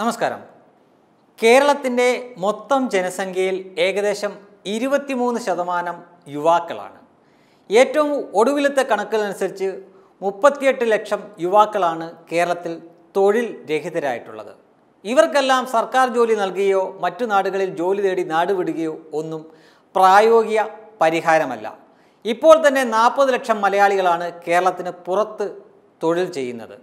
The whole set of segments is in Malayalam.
നമസ്കാരം കേരളത്തിൻ്റെ മൊത്തം ജനസംഖ്യയിൽ ഏകദേശം ഇരുപത്തിമൂന്ന് ശതമാനം യുവാക്കളാണ് ഏറ്റവും ഒടുവിലത്തെ കണക്കിനനുസരിച്ച് മുപ്പത്തിയെട്ട് ലക്ഷം യുവാക്കളാണ് കേരളത്തിൽ തൊഴിൽ രഹിതരായിട്ടുള്ളത് ഇവർക്കെല്ലാം സർക്കാർ ജോലി നൽകുകയോ മറ്റു നാടുകളിൽ ജോലി തേടി നാടുവിടുകയോ ഒന്നും പ്രായോഗിക പരിഹാരമല്ല ഇപ്പോൾ തന്നെ നാൽപ്പത് ലക്ഷം മലയാളികളാണ് കേരളത്തിന് പുറത്ത് തൊഴിൽ ചെയ്യുന്നത്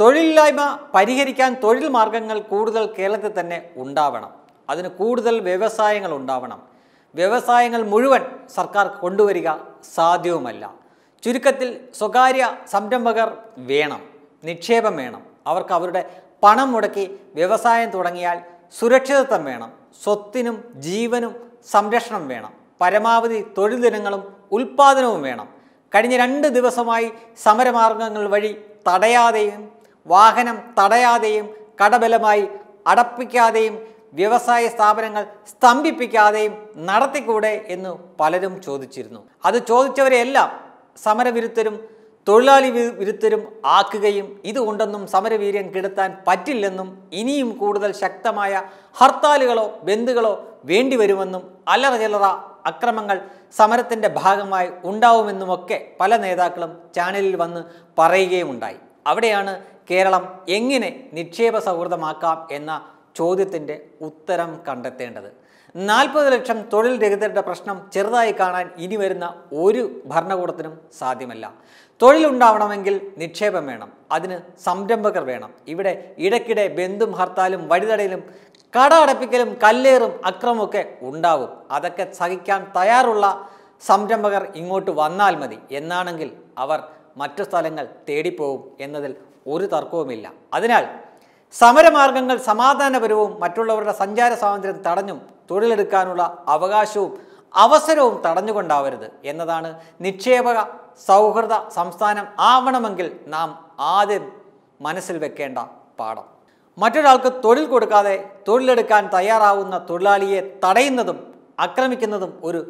തൊഴിലില്ലായ്മ പരിഹരിക്കാൻ തൊഴിൽ മാർഗങ്ങൾ കൂടുതൽ കേരളത്തിൽ തന്നെ ഉണ്ടാവണം അതിന് കൂടുതൽ വ്യവസായങ്ങൾ ഉണ്ടാവണം വ്യവസായങ്ങൾ മുഴുവൻ സർക്കാർ കൊണ്ടുവരിക സാധ്യവുമല്ല ചുരുക്കത്തിൽ സ്വകാര്യ സംരംഭകർ വേണം നിക്ഷേപം വേണം അവർക്ക് അവരുടെ പണം മുടക്കി വ്യവസായം തുടങ്ങിയാൽ സുരക്ഷിതത്വം വേണം സ്വത്തിനും ജീവനും സംരക്ഷണം വേണം പരമാവധി തൊഴിൽ ദിനങ്ങളും ഉൽപ്പാദനവും വേണം കഴിഞ്ഞ രണ്ട് ദിവസമായി സമരമാർഗങ്ങൾ വഴി തടയാതെയും വാഹനം തടയാതെയും കടബലമായി അടപ്പിക്കാതെയും വ്യവസായ സ്ഥാപനങ്ങൾ സ്തംഭിപ്പിക്കാതെയും നടത്തിക്കൂടെ എന്ന് പലരും ചോദിച്ചിരുന്നു അത് ചോദിച്ചവരെയെല്ലാം സമരവിരുദ്ധരും തൊഴിലാളി വിരുദ്ധരും ആക്കുകയും ഇതുകൊണ്ടെന്നും സമരവീര്യം കെടുത്താൻ പറ്റില്ലെന്നും ഇനിയും കൂടുതൽ ശക്തമായ ഹർത്താലുകളോ ബന്ധുകളോ വേണ്ടിവരുമെന്നും അല്ലറ ചില്ലറ അക്രമങ്ങൾ സമരത്തിൻ്റെ ഭാഗമായി ഉണ്ടാവുമെന്നുമൊക്കെ പല നേതാക്കളും ചാനലിൽ വന്ന് പറയുകയുമുണ്ടായി അവിടെയാണ് കേരളം എങ്ങനെ നിക്ഷേപ സൗഹൃദമാക്കാം എന്ന ചോദ്യത്തിൻ്റെ ഉത്തരം കണ്ടെത്തേണ്ടത് നാൽപ്പത് ലക്ഷം തൊഴിൽ രഹിതരുടെ പ്രശ്നം ചെറുതായി കാണാൻ ഇനി വരുന്ന ഒരു ഭരണകൂടത്തിനും സാധ്യമല്ല തൊഴിലുണ്ടാവണമെങ്കിൽ നിക്ഷേപം വേണം അതിന് സംരംഭകർ വേണം ഇവിടെ ഇടയ്ക്കിടെ ബന്ധും ഹർത്താലും വഴിതടയിലും കട അടപ്പിക്കലും കല്ലേറും അക്രമമൊക്കെ ഉണ്ടാവും അതൊക്കെ സഹിക്കാൻ തയ്യാറുള്ള സംരംഭകർ ഇങ്ങോട്ട് വന്നാൽ മതി എന്നാണെങ്കിൽ അവർ മറ്റു സ്ഥലങ്ങൾ തേടിപ്പോവും എന്നതിൽ ഒരു തർക്കവുമില്ല അതിനാൽ സമരമാർഗങ്ങൾ സമാധാനപരവും മറ്റുള്ളവരുടെ സഞ്ചാര സ്വാതന്ത്ര്യം തടഞ്ഞും തൊഴിലെടുക്കാനുള്ള അവകാശവും അവസരവും തടഞ്ഞുകൊണ്ടാവരുത് എന്നതാണ് നിക്ഷേപക സൗഹൃദ സംസ്ഥാനം ആവണമെങ്കിൽ നാം ആദ്യം മനസ്സിൽ വെക്കേണ്ട പാഠം മറ്റൊരാൾക്ക് തൊഴിൽ കൊടുക്കാതെ തൊഴിലെടുക്കാൻ തയ്യാറാവുന്ന തൊഴിലാളിയെ തടയുന്നതും ആക്രമിക്കുന്നതും ഒരു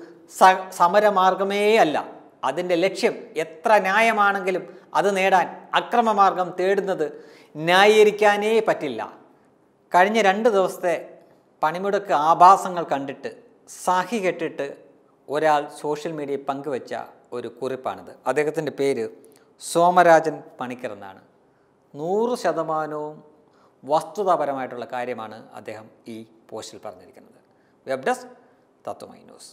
സമരമാർഗമേ അല്ല അതിൻ്റെ ലക്ഷ്യം എത്ര ന്യായമാണെങ്കിലും അത് നേടാൻ അക്രമമാർഗം തേടുന്നത് ന്യായീകരിക്കാനേ പറ്റില്ല കഴിഞ്ഞ രണ്ട് ദിവസത്തെ പണിമുടക്ക് ആഭാസങ്ങൾ കണ്ടിട്ട് സാഹി കെട്ടിട്ട് ഒരാൾ സോഷ്യൽ മീഡിയയിൽ പങ്കുവച്ച ഒരു കുറിപ്പാണിത് അദ്ദേഹത്തിൻ്റെ പേര് സോമരാജൻ പണിക്കർ എന്നാണ് നൂറ് ശതമാനവും വസ്തുതാപരമായിട്ടുള്ള കാര്യമാണ് അദ്ദേഹം ഈ പോസ്റ്റിൽ പറഞ്ഞിരിക്കുന്നത് വെബ് ഡെസ്ക് തത്വമൈ ന്യൂസ്